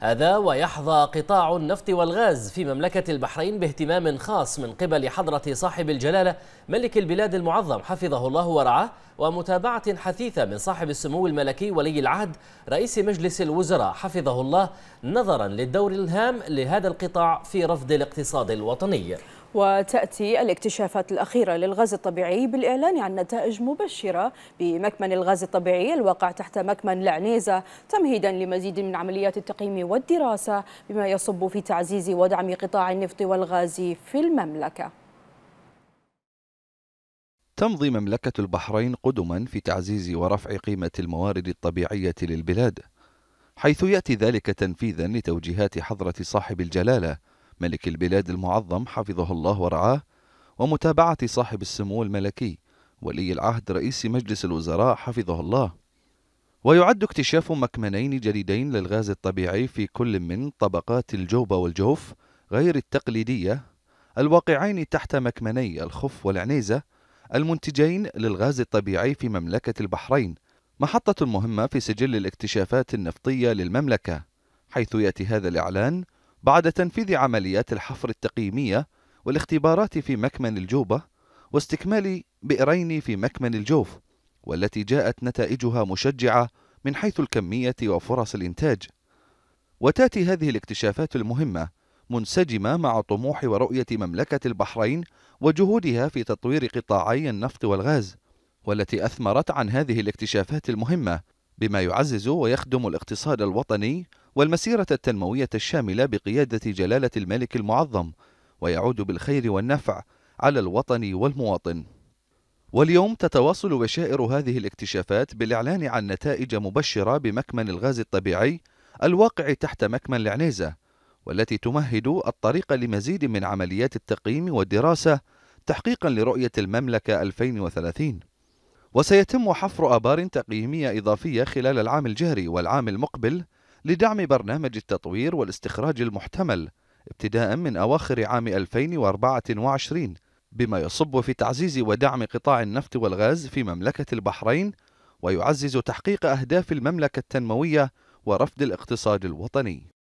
هذا ويحظى قطاع النفط والغاز في مملكة البحرين باهتمام خاص من قبل حضرة صاحب الجلالة ملك البلاد المعظم حفظه الله ورعاه ومتابعة حثيثة من صاحب السمو الملكي ولي العهد رئيس مجلس الوزراء حفظه الله نظرا للدور الهام لهذا القطاع في رفض الاقتصاد الوطني وتأتي الاكتشافات الأخيرة للغاز الطبيعي بالإعلان عن نتائج مبشرة بمكمن الغاز الطبيعي الواقع تحت مكمن العنيزة تمهيدا لمزيد من عمليات التقييم والدراسة بما يصب في تعزيز ودعم قطاع النفط والغاز في المملكة تمضي مملكة البحرين قدما في تعزيز ورفع قيمة الموارد الطبيعية للبلاد حيث يأتي ذلك تنفيذا لتوجيهات حضرة صاحب الجلالة ملك البلاد المعظم حفظه الله ورعاه ومتابعة صاحب السمو الملكي ولي العهد رئيس مجلس الوزراء حفظه الله ويعد اكتشاف مكمنين جديدين للغاز الطبيعي في كل من طبقات الجوبة والجوف غير التقليدية الواقعين تحت مكمني الخف والعنيزة المنتجين للغاز الطبيعي في مملكة البحرين محطة مهمة في سجل الاكتشافات النفطية للمملكة حيث يأتي هذا الإعلان بعد تنفيذ عمليات الحفر التقييمية والاختبارات في مكمن الجوبة واستكمال بئرين في مكمن الجوف والتي جاءت نتائجها مشجعة من حيث الكمية وفرص الإنتاج وتأتي هذه الاكتشافات المهمة منسجمة مع طموح ورؤية مملكة البحرين وجهودها في تطوير قطاعي النفط والغاز والتي أثمرت عن هذه الاكتشافات المهمة بما يعزز ويخدم الاقتصاد الوطني والمسيرة التنموية الشاملة بقيادة جلالة الملك المعظم ويعود بالخير والنفع على الوطن والمواطن واليوم تتواصل بشائر هذه الاكتشافات بالإعلان عن نتائج مبشرة بمكمن الغاز الطبيعي الواقع تحت مكمن العنيزة والتي تمهد الطريق لمزيد من عمليات التقييم والدراسة تحقيقا لرؤية المملكة 2030 وسيتم حفر آبار تقييمية إضافية خلال العام الجاري والعام المقبل لدعم برنامج التطوير والاستخراج المحتمل ابتداء من أواخر عام 2024 بما يصب في تعزيز ودعم قطاع النفط والغاز في مملكة البحرين ويعزز تحقيق أهداف المملكة التنموية ورفد الاقتصاد الوطني